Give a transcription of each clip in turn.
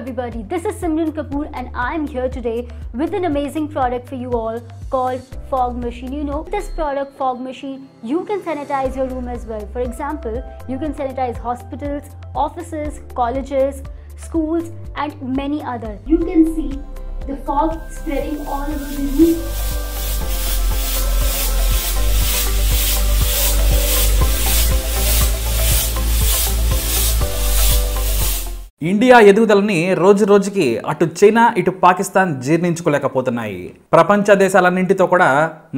everybody. This is Simran Kapoor and I am here today with an amazing product for you all called Fog Machine. You know, this product Fog Machine, you can sanitize your room as well. For example, you can sanitize hospitals, offices, colleges, schools and many other. You can see the fog spreading all over the room. India ఎదుగుదలని రోజు రోజుకి అటు China ఇటు పాకిస్తాన్ జీర్ణించుకోలేకపోతున్నాయి ప్రపంచ దేశాలన్నింటితో కూడా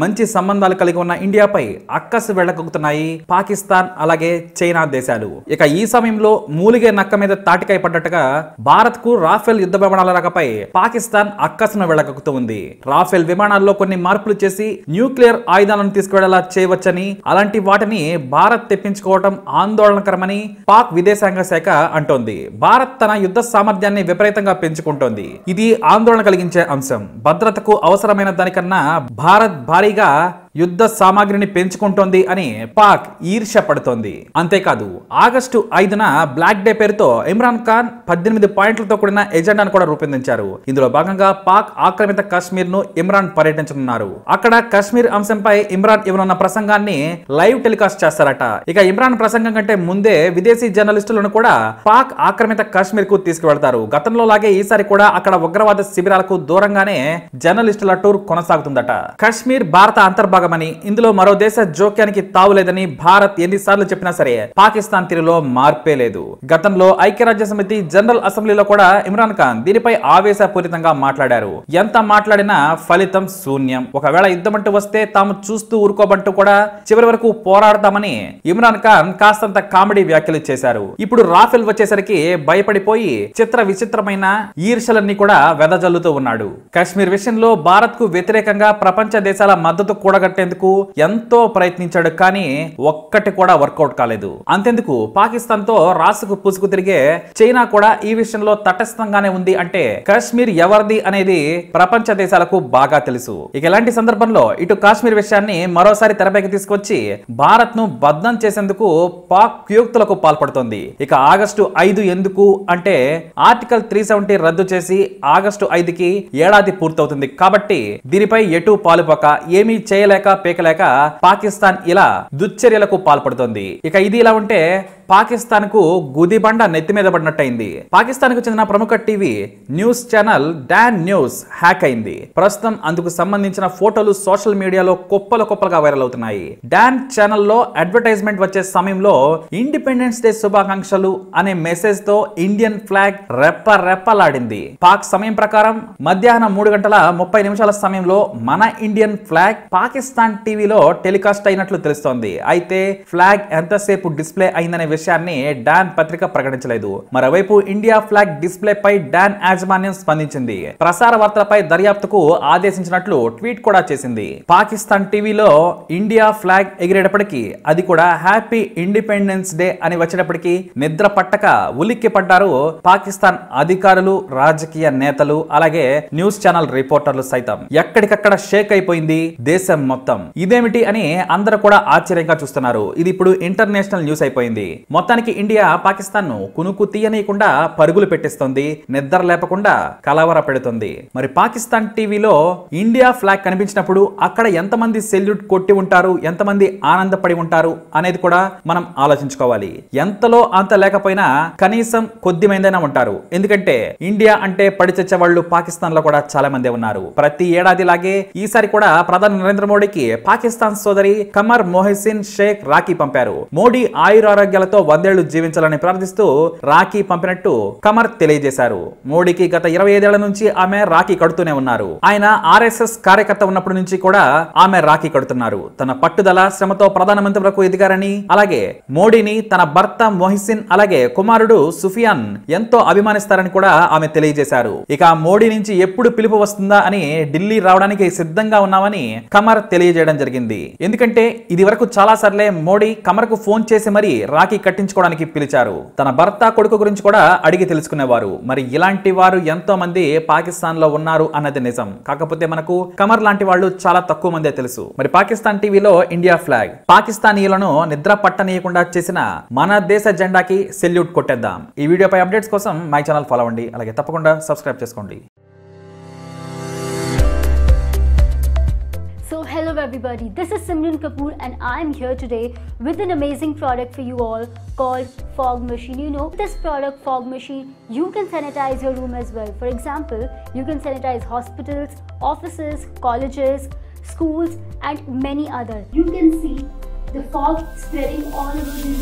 మంచి సంబంధాలు కలిగి ఉన్న ఇండియాపై అక్కసు వెళ్ళగొక్కుతున్నాయి పాకిస్తాన్ అలాగే చైనా దేశాలు ఇక ఈ సమయంలో మూలిగే నక్క మీద తాటికై పడ్డట్టుగా భారత్ కు రాఫెల్ యుద్ధ విమానాల రకపై పాకిస్తాన్ అక్కసును వెళ్ళగొక్కుతూ ఉంది రాఫెల్ విమానాల్లో కొన్ని మార్పులు చేసి న్యూక్లియర్ ఆయుధాలను తీసుకువెళ్లేలా చేయవచ్చని అలాంటి వాటిని భారత్ తెప్పించుకోవడం ఆందోళనకరమని పాక్ విదేశాంగ శాఖ అంటోంది భారత్ తన యుద్ధ సామర్థ్యాన్ని విపరీతంగా పెంచుకుంటోంది ఇది ఆందోళన కలిగించే అంశం భద్రతకు అవసరమైన దానికన్నా భారత్ భారీ 자리가 యుద్ధ సామాగ్రిని పెంచుకుంటోంది అని పాక్ పడుతోంది అంతేకాదు ఆగస్టు ఐదున బ్లాక్ డే పేరుతో ఇమ్రాన్ ఖాన్ పద్దెనిమిది పాయింట్లతో కూడిన ఎజెండాను కూడా రూపొందించారు ఇందులో భాగంగా పాక్ ఆక్రమిత కశ్మీర్ ను ఇమ్రాన్ పర్యటించనున్నారు అక్కడ కాశ్మీర్ అంశంపై ఇమ్రాన్ ఇవ్వనున్న ప్రసంగాన్ని లైవ్ టెలికాస్ట్ చేస్తారట ఇక ఇమ్రాన్ ప్రసంగం కంటే ముందే విదేశీ జర్నలిస్టులను కూడా పాక్ ఆక్రమిత కశ్మీర్ కు తీసుకువెళ్తారు గతంలో లాగే ఈసారి కూడా అక్కడ ఉగ్రవాద శిబిరాలకు దూరంగానే జర్నలిస్టుల టూర్ కొనసాగుతుందట కశ్మీర్ భారత అంతర్భాగం భాగమని ఇందులో మరో దేశ జోక్యానికి తావులేదని భారత్ ఎన్నిసార్లు చెప్పినా సరే పాకిస్తాన్ తీరులో మార్పే లేదు గతంలో ఐక్యరాజ్య సమితి జనరల్ అసెంబ్లీలో కూడా ఇమ్రాన్ ఖాన్ దీనిపై ఆవేశపూరితంగా మాట్లాడారు ఎంత మాట్లాడినా ఫలితం శూన్యం ఒకవేళ యుద్ధం అంటూ వస్తే తాము చూస్తూ ఊరుకోబంటూ కూడా చివరి వరకు పోరాడతామని ఇమ్రాన్ ఖాన్ కాస్తంత కామెడీ వ్యాఖ్యలు చేశారు ఇప్పుడు రాఫెల్ వచ్చేసరికి భయపడిపోయి చిత్ర విచిత్రమైన ఈర్షలన్నీ కూడా వెదజల్లుతూ ఉన్నాడు కశ్మీర్ విషయంలో భారత్ కు వ్యతిరేకంగా ప్రపంచ దేశాల మద్దతు కూడా నిలబడగట్టేందుకు ఎంతో ప్రయత్నించాడు కానీ ఒక్కటి కూడా వర్కౌట్ కాలేదు అంతెందుకు పాకిస్తాన్ తో రాసుకు పూసుకు తిరిగే చైనా కూడా ఈ విషయంలో తటస్థంగానే ఉంది అంటే కాశ్మీర్ ఎవరిది అనేది ప్రపంచ దేశాలకు బాగా తెలుసు ఇక ఇలాంటి సందర్భంలో ఇటు కాశ్మీర్ విషయాన్ని మరోసారి తెరపైకి తీసుకొచ్చి భారత్ ను బద్దం చేసేందుకు పాక్ కుయుక్తులకు పాల్పడుతోంది ఇక ఆగస్టు ఐదు ఎందుకు అంటే ఆర్టికల్ త్రీ సెవెంటీ రద్దు చేసి ఆగస్టు ఐదుకి ఏడాది పూర్తవుతుంది కాబట్టి దీనిపై ఎటు పాలుపక ఏమీ చేయలేక పీకలేక పీకలేక పాకిస్తాన్ ఇలా దుశ్చర్యలకు పాల్పడుతుంది ఇక ఇది ఇలా ఉంటే పాకిస్తాన్ కు గుదిబండ నెత్తి మీద పడినట్టయింది పాకిస్తాన్ కు చెందిన ప్రముఖ TV news channel Dawn news hack అయింది ప్రస్తుతం అందుకు సంబంధించిన ఫోటోలు సోషల్ మీడియాలో కుప్పల కుప్పలుగా వైరల్ అవుతున్నాయి డాన్ లో అడ్వర్టైజ్మెంట్ వచ్చే సమయంలో ఇండిపెండెన్స్ డే శుభాకాంక్షలు అనే మెసేజ్ తో ఇండియన్ ఫ్లాగ్ రెప్ప రెప్పలాడింది పాక్ సమయం ప్రకారం మధ్యాహ్నం మూడు గంటల ముప్పై నిమిషాల సమయంలో మన ఇండియన్ ఫ్లాగ్ పాకిస్తాన్ పాకిస్తాన్ టీవీలో టెలికాస్ట్ అయినట్లు తెలుస్తోంది అయితే ఫ్లాగ్ ఎంతసేపు డిస్ప్లే అయిందనే విషయాన్ని డాన్ పత్రిక ప్రకటించలేదు మరోవైపు ఇండియా ఫ్లాగ్ డిస్ప్లే పై డాన్ యాజమాన్యం స్పందించింది ప్రసార వార్తలపై దర్యాప్తుకు ఆదేశించినట్లు ట్వీట్ కూడా చేసింది పాకిస్తాన్ టీవీలో ఇండియా ఫ్లాగ్ ఎగిరేటప్పటికీ అది కూడా హ్యాపీ ఇండిపెండెన్స్ డే అని వచ్చినప్పటికీ నిద్ర పట్టక ఉలిక్కి పడ్డారు పాకిస్తాన్ అధికారులు రాజకీయ నేతలు అలాగే న్యూస్ ఛానల్ రిపోర్టర్లు సైతం ఎక్కడికక్కడ షేక్ అయిపోయింది దేశం మొత్తం మొత్తం ఇదేమిటి అని అందరూ కూడా ఆశ్చర్యంగా చూస్తున్నారు ఇది ఇప్పుడు ఇంటర్నేషనల్ న్యూస్ అయిపోయింది మొత్తానికి ఇండియా పాకిస్తాన్ ను కునుకు తీయనీయకుండా పరుగులు పెట్టిస్తుంది నిద్ర లేపకుండా కలవర పెడుతుంది మరి పాకిస్తాన్ టీవీలో ఇండియా ఫ్లాగ్ కనిపించినప్పుడు అక్కడ ఎంతమంది సెల్యూట్ కొట్టి ఉంటారు ఎంతమంది ఆనందపడి ఉంటారు అనేది కూడా మనం ఆలోచించుకోవాలి ఎంతలో అంత లేకపోయినా కనీసం కొద్దిమైందైనా ఉంటారు ఎందుకంటే ఇండియా అంటే పడిచచ్చే వాళ్ళు పాకిస్తాన్ లో కూడా చాలా మంది ఉన్నారు ప్రతి ఏడాది లాగే ఈసారి కూడా ప్రధాని నరేంద్ర మోడీ ఢిల్లీలోకి పాకిస్తాన్ సోదరి కమర్ మొహసిన్ షేక్ రాఖీ పంపారు మోడీ ఆయురారోగ్యాలతో వందేళ్లు జీవించాలని ప్రార్థిస్తూ రాఖీ పంపినట్టు కమర్ తెలియజేశారు మోడీకి గత ఇరవై ఐదేళ్ల నుంచి ఆమె రాఖీ కడుతూనే ఉన్నారు ఆయన ఆర్ఎస్ఎస్ కార్యకర్త ఉన్నప్పటి నుంచి కూడా ఆమె రాఖీ కడుతున్నారు తన పట్టుదల శ్రమతో ప్రధానమంత్రులకు వరకు ఎదిగారని అలాగే మోడీని తన భర్త మొహిసిన్ అలాగే కుమారుడు సుఫియాన్ ఎంతో అభిమానిస్తారని కూడా ఆమె తెలియజేశారు ఇక మోడీ నుంచి ఎప్పుడు పిలుపు వస్తుందా అని ఢిల్లీ రావడానికి సిద్ధంగా ఉన్నామని కమర్ తెలియజేయడం జరిగింది ఎందుకంటే ఇది వరకు చాలా సార్లే మోడీ కమర్కు ఫోన్ చేసి మరీ రాఖీ కట్టించుకోవడానికి పిలిచారు తన భర్త కొడుకు గురించి కూడా అడిగి తెలుసుకునేవారు మరి ఇలాంటి వారు ఎంతో మంది పాకిస్తాన్ లో ఉన్నారు అన్నది నిజం కాకపోతే మనకు కమర్ లాంటి వాళ్ళు చాలా తక్కువ మందే తెలుసు మరి పాకిస్తాన్ టీవీలో ఇండియా ఫ్లాగ్ పాకిస్తానీయులను నిద్ర పట్టనీయకుండా చేసిన మన దేశ జెండాకి సెల్యూట్ కొట్టేద్దాం ఈ వీడియోపై అప్డేట్స్ కోసం మై ఛానల్ ఫాలో అవ్వండి అలాగే తప్పకుండా సబ్స్క్రైబ్ చేసుకోండి everybody. This is Simran Kapoor and I'm here today with an amazing product for you all called Fog Machine. You know, this product Fog Machine, you can sanitize your room as well. For example, you can sanitize hospitals, offices, colleges, schools and many other. You can see the fog spreading all over the